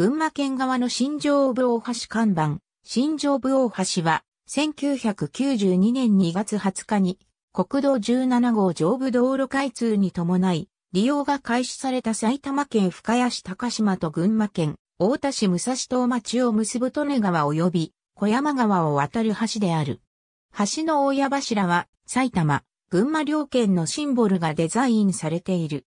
群馬県側の新城部大橋看板、新城部大橋は、1992年2月20日に、国道17号上部道路開通に伴い、利用が開始された埼玉県深谷市高島と群馬県、大田市武蔵東町を結ぶ利根川及び、小山川を渡る橋である。橋の大屋柱は、埼玉、群馬両県のシンボルがデザインされている。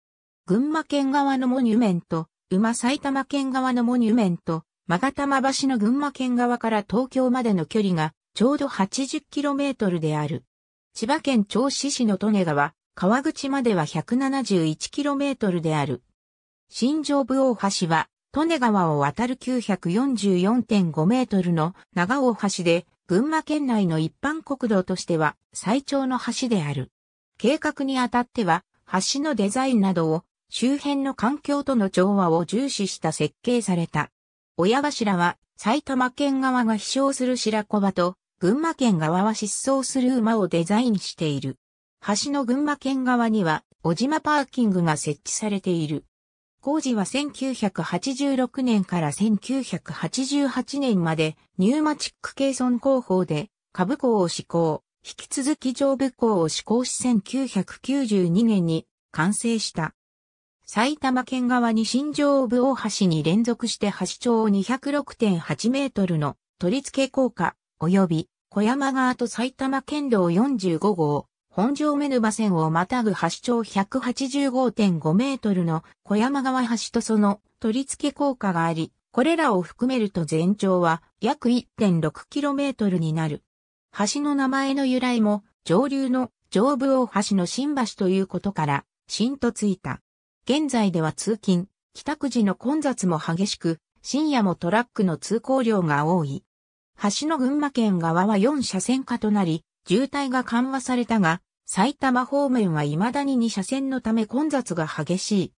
群馬県側のモニュメント、馬埼玉県側のモニュメント、曲玉橋の群馬県側から東京までの距離がちょうど 80km である。千葉県銚子市の利根川、川口までは 171km である。新城部大橋は、利根川を渡る944.5メートルの長尾橋で、群馬県内の一般国道としては最長の橋である。計画にあたっては、橋のデザインなどを周辺の環境との調和を重視した設計された。親頭は埼玉県側が飛翔する白子場と群馬県側は失踪する馬をデザインしている。橋の群馬県側には小島パーキングが設置されている。工事は1986年から1988年までニューマチック系村工法で株校を施行、引き続き上部校を施行し1992年に完成した。埼玉県側に新城部大橋に連続して橋長206.8メートルの取り付け効果、及び小山川と埼玉県道45号、本庄目沼線をまたぐ橋長185.5メートルの小山川橋とその取り付け効果があり、これらを含めると全長は約1 6トルになる。橋の名前の由来も上流の上部大橋の新橋ということから、新とついた。現在では通勤、帰宅時の混雑も激しく、深夜もトラックの通行量が多い。橋の群馬県側は4車線化となり、渋滞が緩和されたが、埼玉方面は未だに2車線のため混雑が激しい。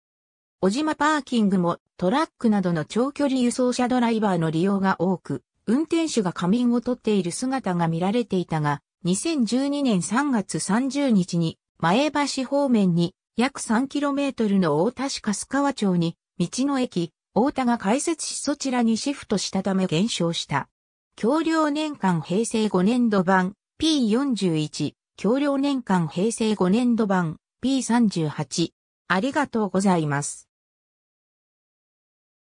小島パーキングもトラックなどの長距離輸送車ドライバーの利用が多く、運転手が仮眠をとっている姿が見られていたが、2012年3月30日に前橋方面に約 3km の大田市粕川町に、道の駅、大田が開設しそちらにシフトしたため減少した。橋梁年間平成5年度版 P41、橋梁年間平成5年度版 P38。ありがとうございます。